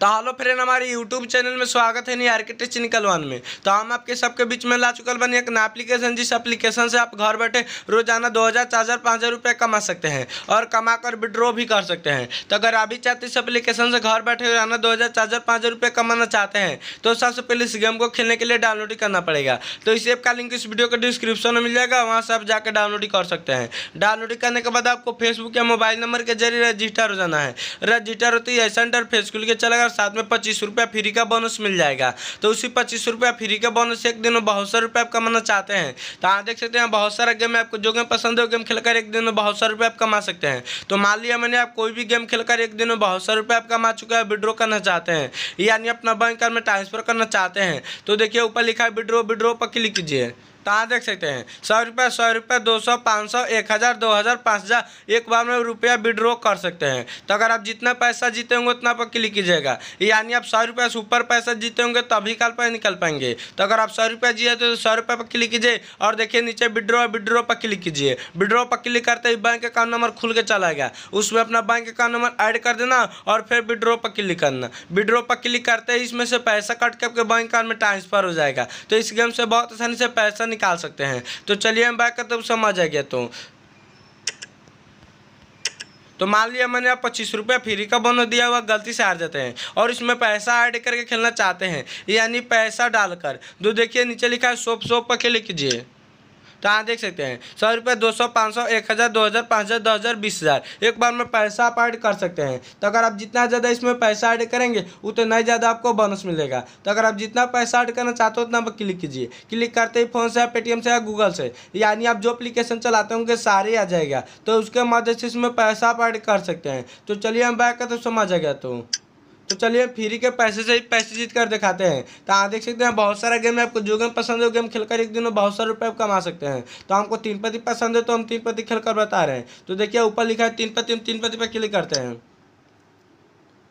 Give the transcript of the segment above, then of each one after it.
तो हेलो हाँ फ्रेंड हमारे यूट्यूब चैनल में स्वागत है नी आर्किटेक्ट निकल वन में तो हम आपके सबके बीच में ला चुकल बनी एक एप्लीकेशन जिस एप्लीकेशन से आप घर बैठे रोजाना दो हज़ार चार हज़ार पाँच हज़ार रुपये कमा सकते हैं और कमा कर विड्रॉ भी कर सकते हैं तो अगर आप भी चाहते इस एप्लीकेशन से घर बैठे रोजाना दो हज़ार चार हज़ार पाँच हज़ार रुपये कमाना चाहते हैं तो सबसे पहले इस गेम को खेलने के लिए डाउनलोड करना पड़ेगा तो इस ऐप का लिंक इस वीडियो के डिस्क्रिप्शन में मिल जाएगा वहाँ से आप जाकर डाउनलोड कर सकते हैं डाउनलोड करने के बाद आपको फेसबुक या मोबाइल नंबर के जरिए रजिस्टर हो जाना है रजिस्टर होती है सेंटर खुल के चलेगा और साथ में पच्चीस रुपया फ्री का बोनस मिल जाएगा तो उसी पच्चीस रुपया फ्री का बोनस एक दिन में बहुत सारे रुपये आप कमाना चाहते हैं तो आप देख सकते हैं बहुत सारा गेम आपको जो गेम पसंद है गेम खेलकर एक दिन में बहुत सारे रुपये आप कमा सकते हैं तो मान लिया मैंने आप कोई भी गेम खेलकर एक दिन में बहुत सारे रुपये आप कमा चुके हैं विड्रो करना चाहते हैं यानी अपना बैंक में ट्रांसफर करना चाहते हैं तो देखिए ऊपर लिखा है विड्रो विड्रो पर क्लिक कीजिए कहाँ देख सकते हैं सौ रुपये सौ रुपये दो सौ पाँच सौ एक हज़ार दो हज़ार पाँच हज़ार एक बार में रुपया विड्रो कर सकते हैं तो अगर आप जितना पैसा जीते होंगे उतना पर क्लिक कीजिएगा यानी आप सौ रुपये से ऊपर पैसा जीते होंगे तभी तो कल पर निकल पाएंगे तो अगर आप सौ रुपये जिए तो सौ रुपये पर क्लिक कीजिए और देखिए नीचे विड्रो विड्रो पर क्लिक कीजिए विड्रॉ पर क्लिक करते ही बैंक अकाउंट नंबर खुल के चला गया उसमें अपना बैंक अकाउंट नंबर ऐड कर देना और फिर विड्रो पर क्लिक करना विड्रो पर क्लिक करते ही इसमें से पैसा कट के आपके बैंक अकाउंट में ट्रांसफर हो जाएगा तो इस गेम से बहुत आसानी से पैसा निकाल सकते हैं तो चलिए हम बात करते हैं समझ आ गया तो तो मान लिया मैंने आप पच्चीस रुपया फ्री का बनो दिया हुआ गलती से हार जाते हैं और इसमें पैसा ऐड करके खेलना चाहते हैं यानी पैसा डालकर जो तो देखिए नीचे लिखा है सोप सोप पर क्लिक कीजिए तो यहाँ देख सकते हैं सौ रुपये दो सौ पाँच सौ एक हज़ार दो हज़ार पाँच हज़ार दस हज़ार बीस हज़ार एक बार में पैसा आप ऐड कर सकते हैं तो अगर आप जितना ज़्यादा इसमें पैसा ऐड करेंगे उतना ही ज़्यादा आपको बोनस मिलेगा तो अगर आप जितना पैसा ऐड करना चाहते हो उतना पर क्लिक कीजिए क्लिक करते ही फ़ोन से या पेटीएम से या गूगल से यानी आप जो अप्लीकेशन चलाते होंगे सारे आ जाएगा तो उसके मदद से इसमें पैसा आप ऐड कर सकते हैं तो चलिए हम बैक करते समझ आ गया तो तो चलिए फ्री के पैसे से पैसे जीत कर दिखाते हैं तो आप देख सकते हैं बहुत सारा गेम है आपको जो गेम पसंद है गेम खेलकर एक दिन में बहुत सारे रुपये कमा सकते हैं तो हमको तीन पति पसंद है तो हम तीन पति खेल कर बता रहे हैं तो देखिए ऊपर लिखा है तीन पति हम तीन पति पर क्लिक करते हैं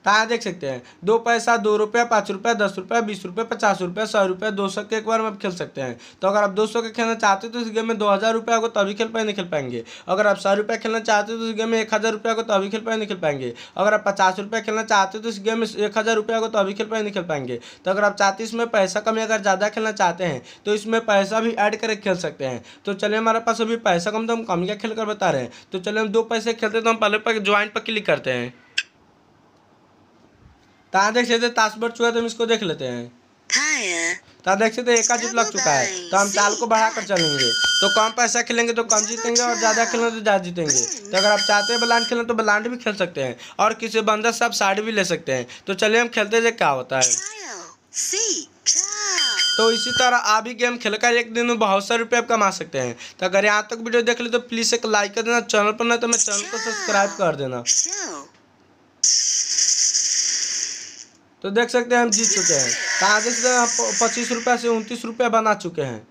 कहाँ देख सकते हैं दो पैसा दो रुपया पाँच रुपया दस रुपया बीस रुपया पचास रुपया सौ रुपया दो सौ के एक बार में आप खेल सकते हैं तो अगर आप दो सौ के खेलना चाहते हो तो इस गेम में दो हज़ार रुपया होगा तभी खेल पाएंगे खेल पाएंगे अगर आप सौ रुपया खेलना चाहते हो तो इस गेम में एक हज़ार रुपया होगा तभी खेल पाएंगे खेल पाएंगे अगर आप पचास रुपया खेलना चाहते हो तो इस गेम में एक हज़ार रुपया होगा तभी खेल पाएंगे खेल पाएंगे तो अगर आप चाहते इसमें पैसा कम अगर ज़्यादा खेलना चाहते हैं तो इसमें पैसा भी ऐड करके खेल सकते हैं तो चलिए हमारे पास अभी पैसा कम तो हम कम क्या खेल कर बता रहे हैं तो चलिए हम दो पैसे खेलते तो हम पहले पर ज्वाइंट पर क्लिक करते हैं कहाँ देख सकते ताशबर चुका तो हम इसको देख लेते हैं तो देख सकते एक जीत लग चुका है तो हम चाल को बढ़ाकर चलेंगे तो कम पैसा खेलेंगे तो कम जीतेंगे और अच्छा। ज़्यादा खेलेंगे तो ज़्यादा जीतेंगे तो अगर आप चाहते हैं ब्लांड खेलें तो ब्लांड भी खेल सकते हैं और किसी बंदर से आप साड़ी भी ले सकते हैं तो चलिए हम खेलते थे क्या होता है तो इसी तरह आप भी गेम खेलकर एक दिन में बहुत सारे रुपये आप कमा सकते हैं तो अगर यहाँ तक वीडियो देख ले तो प्लीज़ एक लाइक कर देना चैनल पर ना तो मैं चैनल को सब्सक्राइब कर देना तो देख सकते हैं हम जीत चुके हैं कहाँ तो हैं पच्चीस रुपये से उनतीस रुपये बना चुके हैं